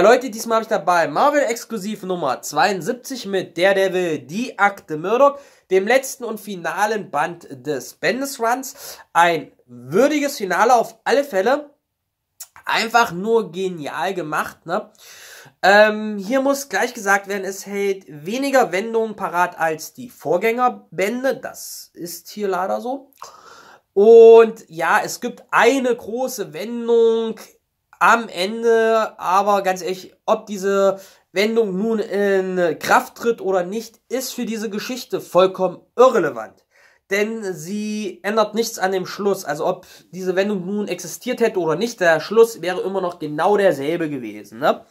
Hallo äh, Leute, diesmal habe ich dabei Marvel Exklusiv Nummer 72 mit Daredevil, die Akte Murdoch, dem letzten und finalen Band des Bendis Runs. Ein würdiges Finale auf alle Fälle. Einfach nur genial gemacht, ne? Ähm, hier muss gleich gesagt werden, es hält weniger Wendungen parat als die Vorgängerbände. Das ist hier leider so. Und ja, es gibt eine große Wendung am Ende, aber ganz ehrlich, ob diese Wendung nun in Kraft tritt oder nicht, ist für diese Geschichte vollkommen irrelevant. Denn sie ändert nichts an dem Schluss. Also ob diese Wendung nun existiert hätte oder nicht, der Schluss wäre immer noch genau derselbe gewesen. Ne?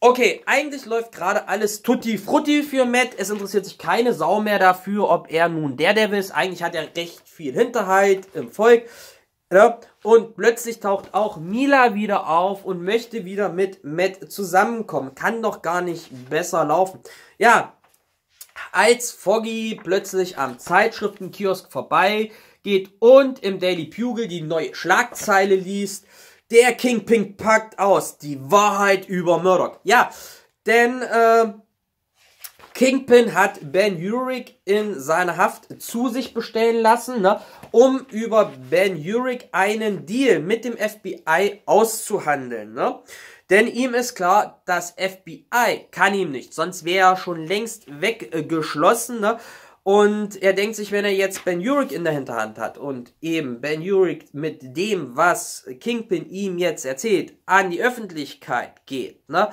Okay, eigentlich läuft gerade alles tutti frutti für Matt. Es interessiert sich keine Sau mehr dafür, ob er nun der Devil ist. Eigentlich hat er recht viel Hinterhalt im Volk. Ja, ne? und plötzlich taucht auch Mila wieder auf und möchte wieder mit Matt zusammenkommen. Kann doch gar nicht besser laufen. Ja, als Foggy plötzlich am Zeitschriftenkiosk vorbei geht und im Daily Bugle die neue Schlagzeile liest, der Kingpin packt aus die Wahrheit über Murdoch. Ja, denn äh, Kingpin hat Ben Urich in seine Haft zu sich bestellen lassen, ne, um über Ben Urich einen Deal mit dem FBI auszuhandeln. Ne? Denn ihm ist klar, das FBI kann ihm nicht, sonst wäre er schon längst weggeschlossen. ne? Und er denkt sich, wenn er jetzt Ben Urich in der Hinterhand hat und eben Ben Urich mit dem, was Kingpin ihm jetzt erzählt, an die Öffentlichkeit geht, ne,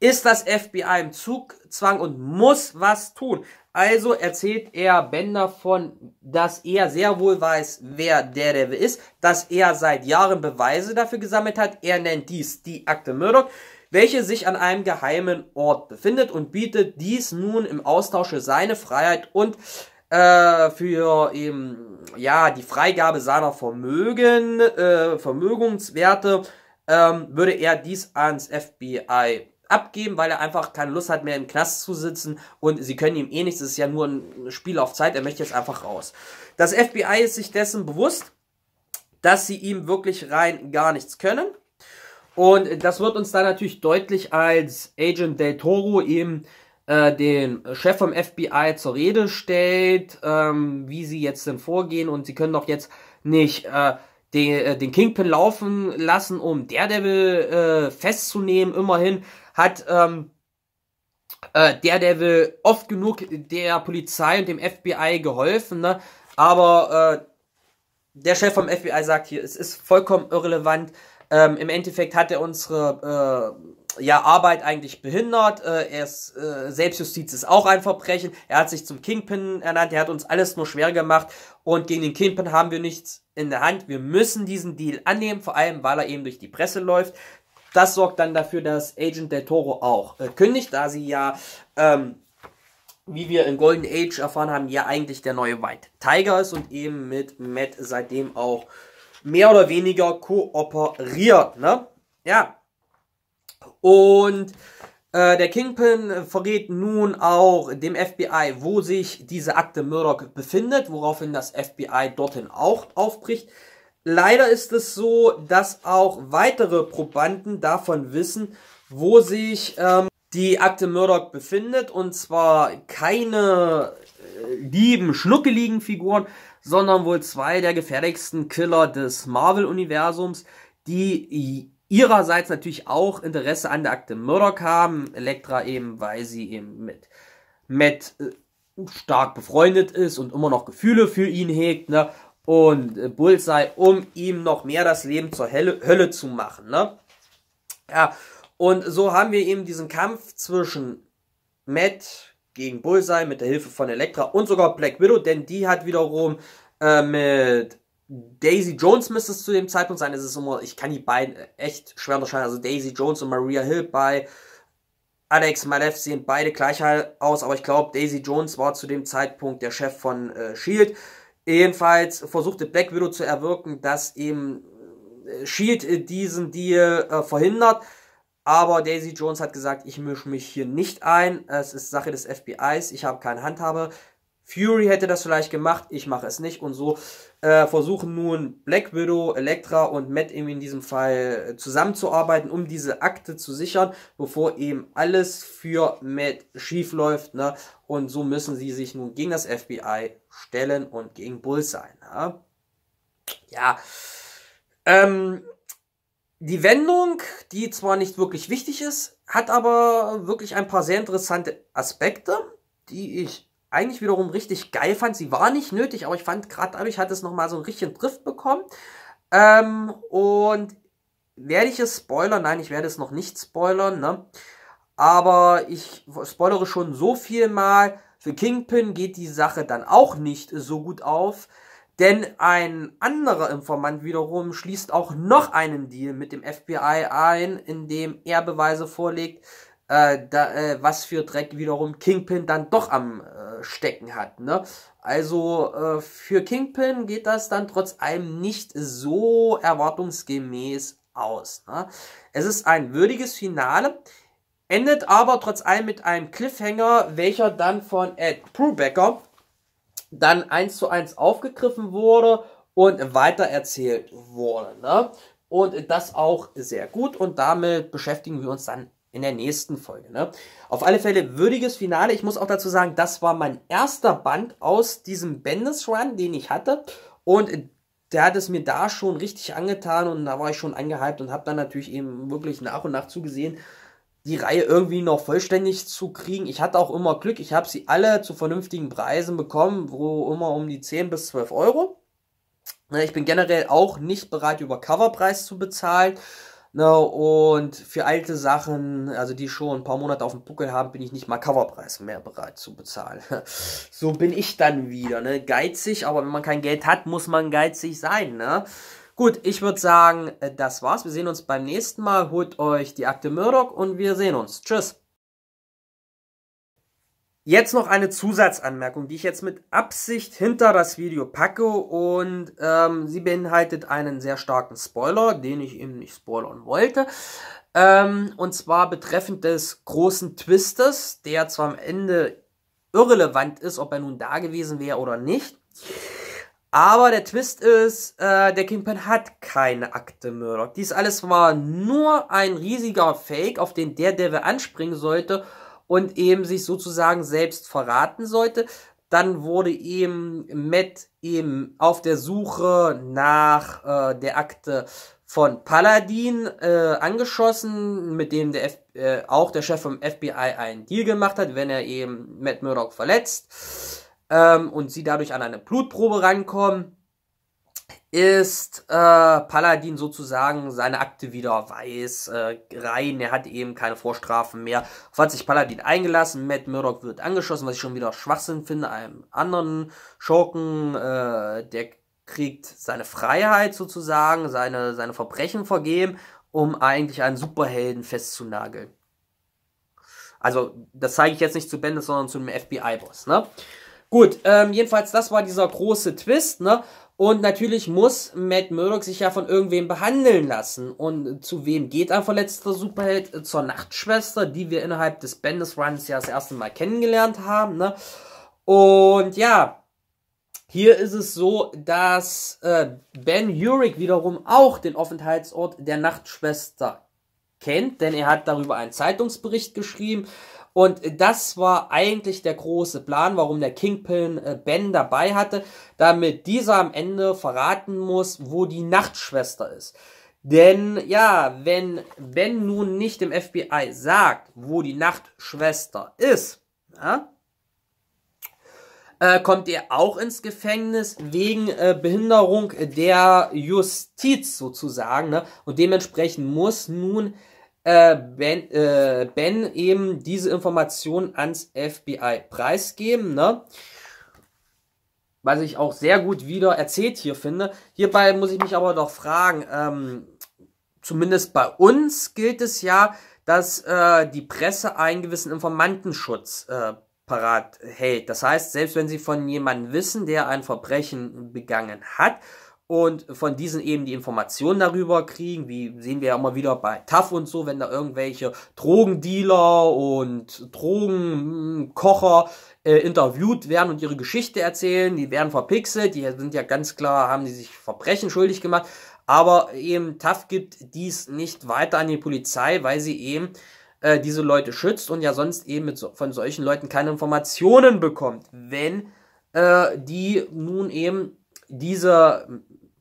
ist das FBI im Zug, Zwang und muss was tun. Also erzählt er Bender von, dass er sehr wohl weiß, wer der Daredevil ist, dass er seit Jahren Beweise dafür gesammelt hat. Er nennt dies die Akte Murdoch, welche sich an einem geheimen Ort befindet und bietet dies nun im Austausch für seine Freiheit und äh, für eben, ja, die Freigabe seiner Vermögen, äh, Vermögenswerte, ähm, würde er dies ans FBI abgeben, weil er einfach keine Lust hat, mehr im Knast zu sitzen und sie können ihm eh nichts, es ist ja nur ein Spiel auf Zeit, er möchte jetzt einfach raus. Das FBI ist sich dessen bewusst, dass sie ihm wirklich rein gar nichts können. Und das wird uns dann natürlich deutlich, als Agent Del Toro eben äh, den Chef vom FBI zur Rede stellt, ähm, wie sie jetzt denn vorgehen und sie können doch jetzt nicht äh, den, äh, den Kingpin laufen lassen, um Daredevil äh, festzunehmen, immerhin hat ähm, äh, Daredevil oft genug der Polizei und dem FBI geholfen, ne? aber äh, der Chef vom FBI sagt hier, es ist vollkommen irrelevant. Ähm, Im Endeffekt hat er unsere äh, ja, Arbeit eigentlich behindert. Äh, er ist, äh, Selbstjustiz ist auch ein Verbrechen. Er hat sich zum Kingpin ernannt. Er hat uns alles nur schwer gemacht. Und gegen den Kingpin haben wir nichts in der Hand. Wir müssen diesen Deal annehmen, vor allem weil er eben durch die Presse läuft. Das sorgt dann dafür, dass Agent del Toro auch äh, kündigt, da sie ja, ähm, wie wir in Golden Age erfahren haben, ja eigentlich der neue White Tiger ist und eben mit Matt seitdem auch mehr oder weniger kooperiert. Ne? Ja. Und äh, der Kingpin verrät nun auch dem FBI, wo sich diese Akte Murdoch befindet, woraufhin das FBI dorthin auch aufbricht. Leider ist es so, dass auch weitere Probanden davon wissen, wo sich ähm, die Akte Murdoch befindet. Und zwar keine äh, lieben, schnuckeligen Figuren, sondern wohl zwei der gefährlichsten Killer des Marvel-Universums, die ihrerseits natürlich auch Interesse an der Akte Murdoch haben. Elektra eben, weil sie eben mit Matt äh, stark befreundet ist und immer noch Gefühle für ihn hegt. Ne? und äh, Bullseye, um ihm noch mehr das Leben zur Hölle, Hölle zu machen. Ne? Ja, und so haben wir eben diesen Kampf zwischen Matt gegen Bullseye mit der Hilfe von Elektra und sogar Black Widow, denn die hat wiederum äh, mit Daisy Jones müsste es zu dem Zeitpunkt sein. Es ist immer, ich kann die beiden äh, echt schwer unterscheiden. Also Daisy Jones und Maria Hill bei Alex Malev sehen beide gleich aus, aber ich glaube, Daisy Jones war zu dem Zeitpunkt der Chef von äh, Shield. Jedenfalls versuchte Black Widow zu erwirken, dass eben äh, Shield äh, diesen Deal äh, verhindert. Aber Daisy Jones hat gesagt, ich mische mich hier nicht ein. Es ist Sache des FBIs. Ich habe keine Handhabe. Fury hätte das vielleicht gemacht, ich mache es nicht. Und so äh, versuchen nun Black Widow, Elektra und Matt eben in diesem Fall äh, zusammenzuarbeiten, um diese Akte zu sichern, bevor eben alles für Matt schief läuft. Ne? Und so müssen sie sich nun gegen das FBI stellen und gegen Bull sein. Ne? Ja. Ähm, die Wendung, die zwar nicht wirklich wichtig ist, hat aber wirklich ein paar sehr interessante Aspekte, die ich eigentlich wiederum richtig geil fand. Sie war nicht nötig, aber ich fand gerade dadurch hat es nochmal so einen richtigen Drift bekommen. Ähm, und werde ich es spoilern? Nein, ich werde es noch nicht spoilern, ne? Aber ich spoilere schon so viel mal. Für Kingpin geht die Sache dann auch nicht so gut auf. Denn ein anderer Informant wiederum schließt auch noch einen Deal mit dem FBI ein, in dem er Beweise vorlegt, äh, da, äh, was für Dreck wiederum Kingpin dann doch am äh, Stecken hat. Ne? Also äh, für Kingpin geht das dann trotz allem nicht so erwartungsgemäß aus. Ne? Es ist ein würdiges Finale, endet aber trotz allem mit einem Cliffhanger, welcher dann von Ed Brubaker dann eins zu eins aufgegriffen wurde und weitererzählt wurde. Ne? Und das auch sehr gut und damit beschäftigen wir uns dann in der nächsten Folge. Ne? Auf alle Fälle würdiges Finale. Ich muss auch dazu sagen, das war mein erster Band aus diesem Bendis-Run, den ich hatte. Und der hat es mir da schon richtig angetan und da war ich schon angehypt und habe dann natürlich eben wirklich nach und nach zugesehen, die Reihe irgendwie noch vollständig zu kriegen. Ich hatte auch immer Glück, ich habe sie alle zu vernünftigen Preisen bekommen, wo immer um die 10 bis 12 Euro. Ne, ich bin generell auch nicht bereit, über Coverpreis zu bezahlen. Ne, und für alte Sachen, also die schon ein paar Monate auf dem Buckel haben, bin ich nicht mal Coverpreis mehr bereit zu bezahlen. So bin ich dann wieder, ne? Geizig, aber wenn man kein Geld hat, muss man geizig sein, ne? Gut, ich würde sagen, äh, das war's. Wir sehen uns beim nächsten Mal. Holt euch die Akte Murdoch und wir sehen uns. Tschüss. Jetzt noch eine Zusatzanmerkung, die ich jetzt mit Absicht hinter das Video packe und ähm, sie beinhaltet einen sehr starken Spoiler, den ich eben nicht spoilern wollte. Ähm, und zwar betreffend des großen Twistes, der zwar am Ende irrelevant ist, ob er nun da gewesen wäre oder nicht. Aber der Twist ist, äh, der Kingpin hat keine Akte Murdoch. Dies alles war nur ein riesiger Fake, auf den der Devil anspringen sollte und eben sich sozusagen selbst verraten sollte. Dann wurde eben Matt eben auf der Suche nach äh, der Akte von Paladin äh, angeschossen, mit dem der F äh, auch der Chef vom FBI einen Deal gemacht hat, wenn er eben Matt Murdock verletzt ähm, und sie dadurch an eine Blutprobe rankommen ist äh, Paladin sozusagen seine Akte wieder weiß, äh, rein, er hat eben keine Vorstrafen mehr. Auf hat sich Paladin eingelassen, Matt Murdock wird angeschossen, was ich schon wieder Schwachsinn finde, einem anderen Schurken, äh, der kriegt seine Freiheit sozusagen, seine, seine Verbrechen vergeben, um eigentlich einen Superhelden festzunageln. Also, das zeige ich jetzt nicht zu Bendis, sondern zu einem FBI-Boss, ne? Gut, ähm, jedenfalls, das war dieser große Twist, ne? Und natürlich muss Matt Murdock sich ja von irgendwem behandeln lassen. Und zu wem geht ein verletzter Superheld? Zur Nachtschwester, die wir innerhalb des Bandes Runs ja das erste Mal kennengelernt haben. Ne? Und ja, hier ist es so, dass äh, Ben Urich wiederum auch den Aufenthaltsort der Nachtschwester kennt, denn er hat darüber einen Zeitungsbericht geschrieben. Und das war eigentlich der große Plan, warum der Kingpin äh, Ben dabei hatte, damit dieser am Ende verraten muss, wo die Nachtschwester ist. Denn ja, wenn Ben nun nicht dem FBI sagt, wo die Nachtschwester ist, ja, äh, kommt er auch ins Gefängnis wegen äh, Behinderung der Justiz sozusagen. Ne? Und dementsprechend muss nun ben, äh, äh, ben eben diese Informationen ans FBI preisgeben, ne? Was ich auch sehr gut wieder erzählt hier finde. Hierbei muss ich mich aber doch fragen, ähm, zumindest bei uns gilt es ja, dass äh, die Presse einen gewissen Informantenschutz äh, parat hält. Das heißt, selbst wenn sie von jemandem wissen, der ein Verbrechen begangen hat, und von diesen eben die Informationen darüber kriegen, wie sehen wir ja immer wieder bei TAF und so, wenn da irgendwelche Drogendealer und Drogenkocher äh, interviewt werden und ihre Geschichte erzählen, die werden verpixelt, die sind ja ganz klar, haben die sich Verbrechen schuldig gemacht, aber eben TAF gibt dies nicht weiter an die Polizei, weil sie eben äh, diese Leute schützt und ja sonst eben mit so, von solchen Leuten keine Informationen bekommt, wenn äh, die nun eben diese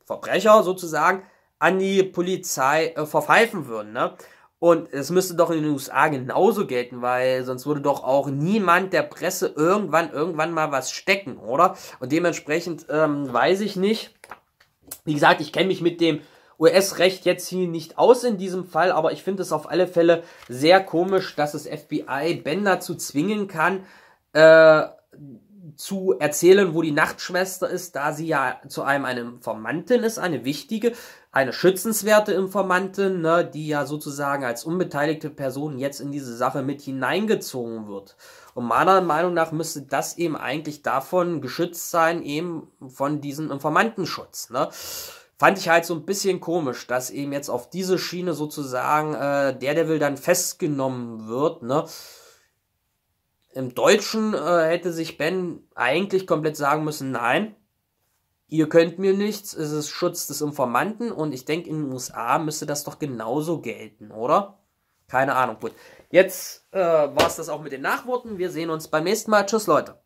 Verbrecher sozusagen an die Polizei äh, verpfeifen würden. Ne? Und es müsste doch in den USA genauso gelten, weil sonst würde doch auch niemand der Presse irgendwann, irgendwann mal was stecken, oder? Und dementsprechend ähm, weiß ich nicht. Wie gesagt, ich kenne mich mit dem US-Recht jetzt hier nicht aus in diesem Fall, aber ich finde es auf alle Fälle sehr komisch, dass das FBI Ben dazu zwingen kann, äh, zu erzählen, wo die Nachtschwester ist, da sie ja zu einem eine Informantin ist, eine wichtige, eine schützenswerte Informantin, ne, die ja sozusagen als unbeteiligte Person jetzt in diese Sache mit hineingezogen wird. Und meiner Meinung nach müsste das eben eigentlich davon geschützt sein, eben von diesem Informantenschutz. Ne? Fand ich halt so ein bisschen komisch, dass eben jetzt auf diese Schiene sozusagen äh, der Daredevil dann festgenommen wird, ne? Im Deutschen äh, hätte sich Ben eigentlich komplett sagen müssen, nein, ihr könnt mir nichts, es ist Schutz des Informanten und ich denke, in den USA müsste das doch genauso gelten, oder? Keine Ahnung, gut. Jetzt äh, war es das auch mit den Nachworten. Wir sehen uns beim nächsten Mal. Tschüss, Leute.